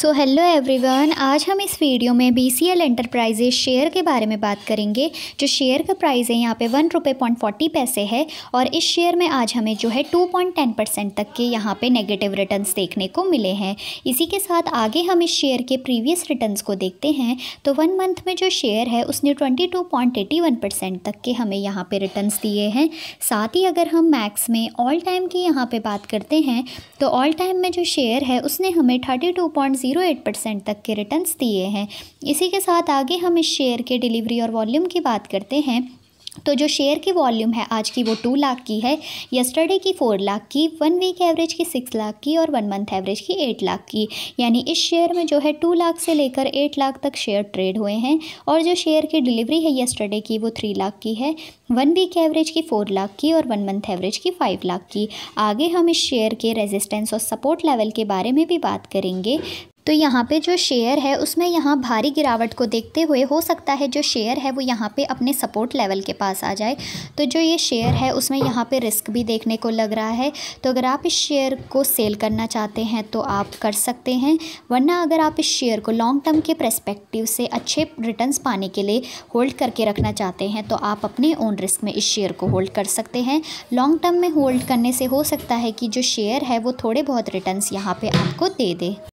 so hello everyone आज हम इस वीडियो में B C L enterprises share के बारे में बात करेंगे जो शेयर का प्राइस है यहाँ पे वन रुपये पॉइंट फोर्टी पैसे है और इस शेयर में आज हमें जो है टू पॉइंट टेन परसेंट तक के यहाँ पे नेगेटिव रिटर्न्स देखने को मिले हैं इसी के साथ आगे हम इस शेयर के प्रीवियस रिटर्न्स को देखते हैं तो वन मंथ में जो शेयर है उसने twenty two point eighty one percent तक के हमें यहाँ पर रिटर्न दिए हैं साथ ही अगर हम मैक्स में ऑल टाइम की यहाँ पर बात करते हैं तो ऑल टाइम में जो शेयर है उसने हमें thirty two point zero eight percent तक के रिटर्न दिए हैं इसी के साथ आगे हम इस शेयर के डिलीवरी और वॉल्यूम की बात करते हैं तो जो शेयर की वॉल्यूम है आज की वो टू लाख की है यस्टरडे की फोर लाख की वन वीक एवरेज की सिक्स लाख की और वन मंथ एवरेज की एट लाख की यानी इस शेयर में जो है टू लाख से लेकर एट लाख तक शेयर ट्रेड हुए हैं और जो शेयर की डिलीवरी है यस्टरडे की वो थ्री लाख की है वन वीक एवरेज की फोर लाख की और वन मंथ एवरेज की फाइव लाख की आगे हम इस शेयर के रेजिस्टेंस और सपोर्ट लेवल के बारे में भी बात करेंगे तो यहाँ पे जो शेयर है उसमें यहाँ भारी गिरावट को देखते हुए हो सकता है जो शेयर है वो यहाँ पे अपने सपोर्ट लेवल के पास आ जाए तो जो ये शेयर है उसमें यहाँ पे रिस्क भी देखने को लग रहा है तो अगर आप इस शेयर को सेल करना चाहते हैं तो आप कर सकते हैं वरना अगर आप इस शेयर को लॉन्ग टर्म के प्रस्पेक्टिव से अच्छे रिटर्न पाने के लिए होल्ड करके रखना चाहते हैं तो आप अपने ओन रिस्क में इस शेयर को होल्ड कर सकते हैं लॉन्ग टर्म में होल्ड करने से हो सकता है कि जो शेयर है वो थोड़े बहुत रिटर्न यहाँ पर आपको दे दे